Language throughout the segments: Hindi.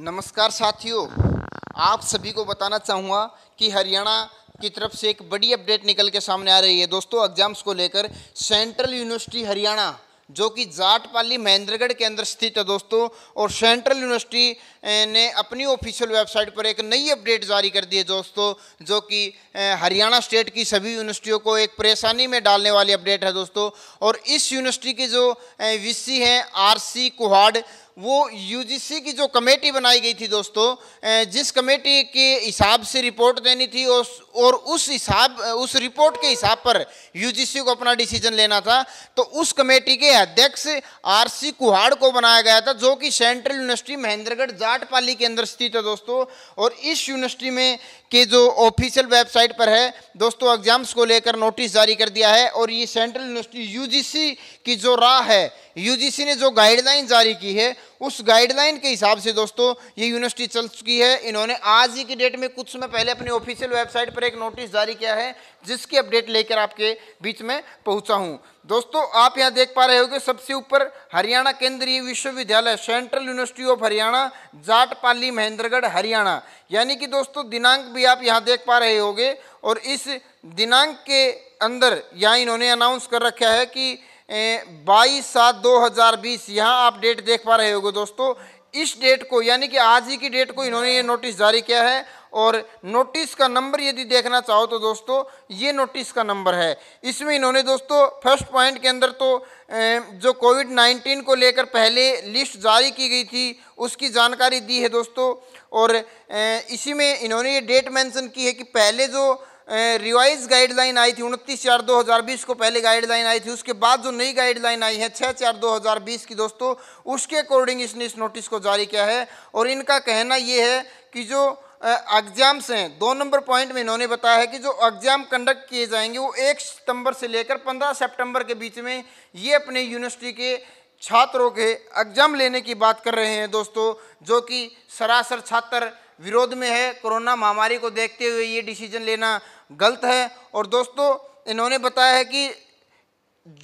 नमस्कार साथियों आप सभी को बताना चाहूँगा कि हरियाणा की तरफ से एक बड़ी अपडेट निकल के सामने आ रही है दोस्तों एग्जाम्स को लेकर सेंट्रल यूनिवर्सिटी हरियाणा जो कि जाटपाली महेंद्रगढ़ के अंदर स्थित है दोस्तों और सेंट्रल यूनिवर्सिटी ने अपनी ऑफिशियल वेबसाइट पर एक नई अपडेट जारी कर दी है दोस्तों जो कि हरियाणा स्टेट की सभी यूनिवर्सिटियों को एक परेशानी में डालने वाली अपडेट है दोस्तों और इस यूनिवर्सिटी की जो वीसी हैं सी कुहाड़ वो यूजीसी की जो कमेटी बनाई गई थी दोस्तों जिस कमेटी के हिसाब से रिपोर्ट देनी थी और उस हिसाब उस रिपोर्ट के हिसाब पर यूजीसी को अपना डिसीजन लेना था तो उस कमेटी के अध्यक्ष आरसी कुहाड़ को बनाया गया था जो कि सेंट्रल यूनिवर्सिटी महेंद्रगढ़ जाटपाली के अंदर स्थित है दोस्तों और इस यूनिवर्सिटी में के जो ऑफिशियल वेबसाइट पर है दोस्तों एग्जाम्स को लेकर नोटिस जारी कर दिया है और ये सेंट्रल यूनिवर्सिटी यू की जो राह है यूजीसी ने जो गाइडलाइन जारी की है उस गाइडलाइन के हिसाब से दोस्तों ये यूनिवर्सिटी चल चुकी है इन्होंने आज ही की डेट में कुछ समय पहले अपने ऑफिशियल वेबसाइट पर एक नोटिस जारी किया है जिसकी अपडेट लेकर आपके बीच में पहुंचा हूं दोस्तों आप यहाँ देख पा रहे हो कि सबसे ऊपर हरियाणा केंद्रीय विश्वविद्यालय central university of Haryana Pali Mahendragarh Haryana यानी कि दोस्तों दिनांक भी आप यहाँ देख पा रहे होगे और इस दिनांक के अंदर यहाँ इन्होंने अनाउंस कर रखा है कि बाईस सात दो हज़ार बीस यहाँ आप डेट देख पा रहे होगे दोस्तों इस डेट को यानी कि आज ही की डेट को इन्होंने ये नोटिस जारी किया है और नोटिस का नंबर यदि देखना चाहो तो दोस्तों ये नोटिस का नंबर है इसमें इन्होंने दोस्तों फर्स्ट पॉइंट के अंदर तो जो कोविड नाइन्टीन को लेकर पहले लिस्ट जारी की गई थी उसकी जानकारी दी है दोस्तों और इसी में इन्होंने ये डेट मेंशन की है कि पहले जो रिवाइज गाइडलाइन आई थी उनतीस चार 2020 को पहले गाइडलाइन आई थी उसके बाद जो नई गाइडलाइन आई है छः चार 2020 की दोस्तों उसके अकॉर्डिंग इसने इस नोटिस को जारी किया है और इनका कहना ये है कि जो एग्जाम्स हैं दो नंबर पॉइंट में इन्होंने बताया है कि जो एग्ज़ाम कंडक्ट किए जाएंगे वो एक सितंबर से लेकर पंद्रह सेप्टेम्बर के बीच में ये अपने यूनिवर्सिटी के छात्रों के एग्ज़ाम लेने की बात कर रहे हैं दोस्तों जो कि सरासर छात्र विरोध में है कोरोना महामारी को देखते हुए ये डिसीजन लेना गलत है और दोस्तों इन्होंने बताया है कि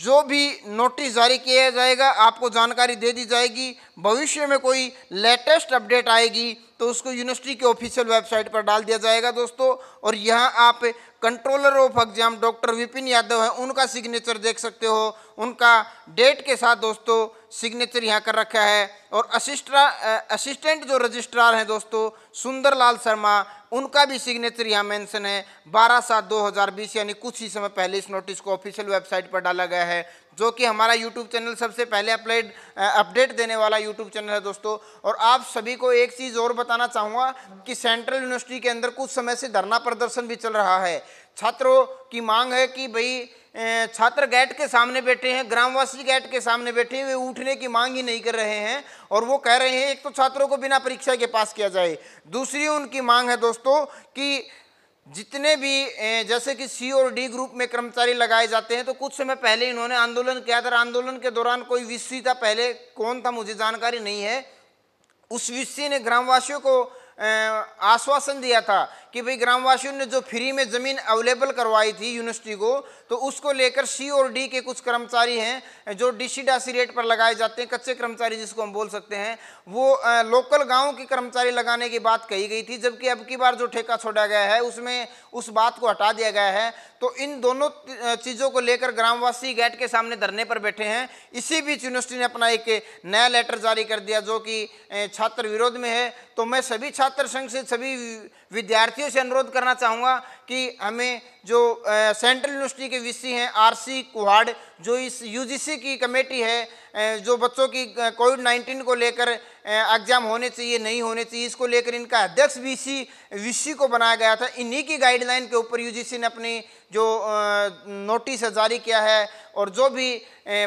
जो भी नोटिस जारी किया जाएगा आपको जानकारी दे दी जाएगी भविष्य में कोई लेटेस्ट अपडेट आएगी तो उसको यूनिवर्सिटी के ऑफिशियल वेबसाइट पर डाल दिया जाएगा दोस्तों और यहाँ आप controller of exam doctor Vipin Yadav हैं उनका सिग्नेचर देख सकते हो उनका डेट के साथ दोस्तों सिग्नेचर यहाँ कर रखा है और असिस्ट्रा असिस्टेंट जो रजिस्ट्रार हैं दोस्तों सुंदरलाल शर्मा उनका भी सिग्नेचर यहाँ मेंशन है 12 सात 2020 यानी कुछ ही समय पहले इस नोटिस को ऑफिशियल वेबसाइट पर डाला गया है जो कि हमारा यूट्यूब चैनल सबसे पहले अपलाइड अपडेट देने वाला यूट्यूब चैनल है दोस्तों और आप सभी को एक चीज़ और बताना चाहूँगा कि सेंट्रल यूनिवर्सिटी के अंदर कुछ समय से धरना प्रदर्शन भी चल रहा है छात्रों की मांग है कि भाई छात्र गेट के सामने बैठे हैं ग्रामवासी गेट के सामने बैठे हैं वे उठने की मांग ही नहीं कर रहे हैं और वो कह रहे हैं एक तो छात्रों को बिना परीक्षा के पास किया जाए दूसरी उनकी मांग है दोस्तों कि जितने भी जैसे कि सी और डी ग्रुप में कर्मचारी लगाए जाते हैं तो कुछ समय पहले इन्होंने आंदोलन किया था आंदोलन के दौरान कोई विषय था पहले कौन था मुझे जानकारी नहीं है उस विषय ने ग्रामवासियों को आश्वासन दिया था कि भाई ग्रामवासियों ने जो फ्री में ज़मीन अवेलेबल करवाई थी यूनिवर्सिटी को तो उसको लेकर सी और डी के कुछ कर्मचारी हैं जो डीसी डासी रेट पर लगाए जाते हैं कच्चे कर्मचारी जिसको हम बोल सकते हैं वो लोकल गाँव के कर्मचारी लगाने की बात कही गई थी जबकि अब की बार जो ठेका छोड़ा गया है उसमें उस बात को हटा दिया गया है तो इन दोनों चीज़ों को लेकर ग्रामवासी गेट के सामने धरने पर बैठे हैं इसी बीच यूनिवर्सिटी ने अपना एक नया लेटर जारी कर दिया जो कि छात्र विरोध में है तो मैं सभी छात्र संघ से सभी विद्यार्थी साथियों से अनुरोध करना चाहूँगा कि हमें जो सेंट्रल यूनिवर्सिटी के वीसी हैं आरसी कुहाड़ जो इस यूजीसी की कमेटी है जो बच्चों की कोविड नाइन्टीन को लेकर एग्जाम होने चाहिए नहीं होने चाहिए इसको लेकर इनका अध्यक्ष वीसी वीसी को बनाया गया था इन्हीं की गाइडलाइन के ऊपर यूजीसी ने अपनी जो नोटिस जारी किया है और जो भी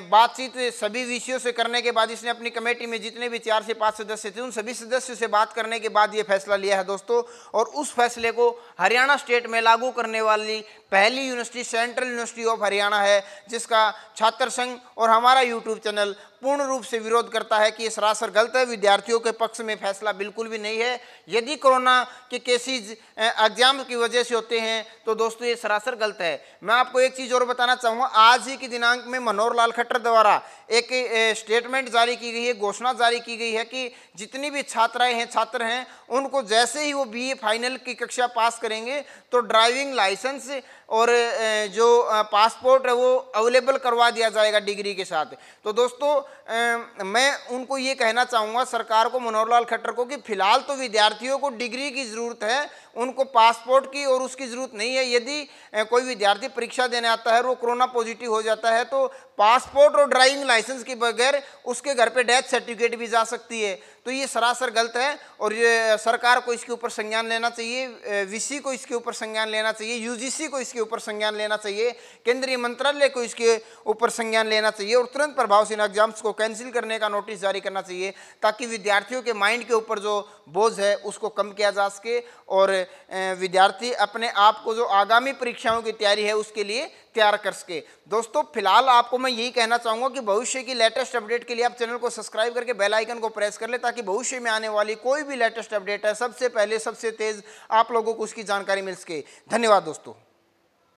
बातचीत सभी विषयों से करने के बाद इसने अपनी कमेटी में जितने भी चार से पाँच सदस्य थे उन सभी सदस्यों से बात करने के बाद ये फैसला लिया है दोस्तों और उस फैसले को हरियाणा स्टेट में लागू करने वाली पहली university central university of Haryana है जिसका छात्र संघ और हमारा यूट्यूब चैनल पूर्ण रूप से विरोध करता है कि ये सरासर गलत है विद्यार्थियों के पक्ष में फैसला बिल्कुल भी नहीं है यदि कोरोना के केसेज एग्जाम की वजह से होते हैं तो दोस्तों ये सरासर गलत है मैं आपको एक चीज़ और बताना चाहूँगा आज ही के दिनांक में मनोहर लाल खट्टर द्वारा एक स्टेटमेंट जारी की गई है घोषणा जारी की गई है कि जितनी भी छात्राएँ हैं छात्र हैं उनको जैसे ही वो बी फाइनल की कक्षा पास करेंगे तो ड्राइविंग लाइसेंस और जो पासपोर्ट है वो अवेलेबल करवा दिया जाएगा डिग्री के साथ तो दोस्तों मैं उनको ये कहना चाहूँगा सरकार को मनोहर लाल खट्टर को कि फिलहाल तो विद्यार्थियों को डिग्री की ज़रूरत है उनको पासपोर्ट की और उसकी ज़रूरत नहीं है यदि कोई विद्यार्थी परीक्षा देने आता है और वो कोरोना पॉजिटिव हो जाता है तो पासपोर्ट और ड्राइविंग लाइसेंस के बगैर उसके घर पर डेथ सर्टिफिकेट भी जा सकती है तो ये सरासर गलत है और ये सरकार को इसके ऊपर संज्ञान लेना चाहिए वीसी को इसके ऊपर संज्ञान लेना चाहिए यूजीसी को इसके ऊपर संज्ञान लेना चाहिए केंद्रीय मंत्रालय को इसके ऊपर संज्ञान लेना चाहिए और तुरंत प्रभाव से इन एग्जाम्स को कैंसिल करने का नोटिस जारी करना चाहिए ताकि विद्यार्थियों के माइंड के ऊपर जो बोझ है उसको कम किया जा सके और विद्यार्थी अपने आप को जो आगामी परीक्षाओं की तैयारी है उसके लिए तैयार कर सके दोस्तों फिलहाल आपको मैं यही कहना चाहूँगा कि भविष्य की लेटेस्ट अपडेट के लिए आप चैनल को सब्सक्राइब करके बेल आइकन को प्रेस कर ले ताकि भविष्य में आने वाली कोई भी लेटेस्ट अपडेट है सबसे पहले सबसे तेज़ आप लोगों को उसकी जानकारी मिल सके धन्यवाद दोस्तों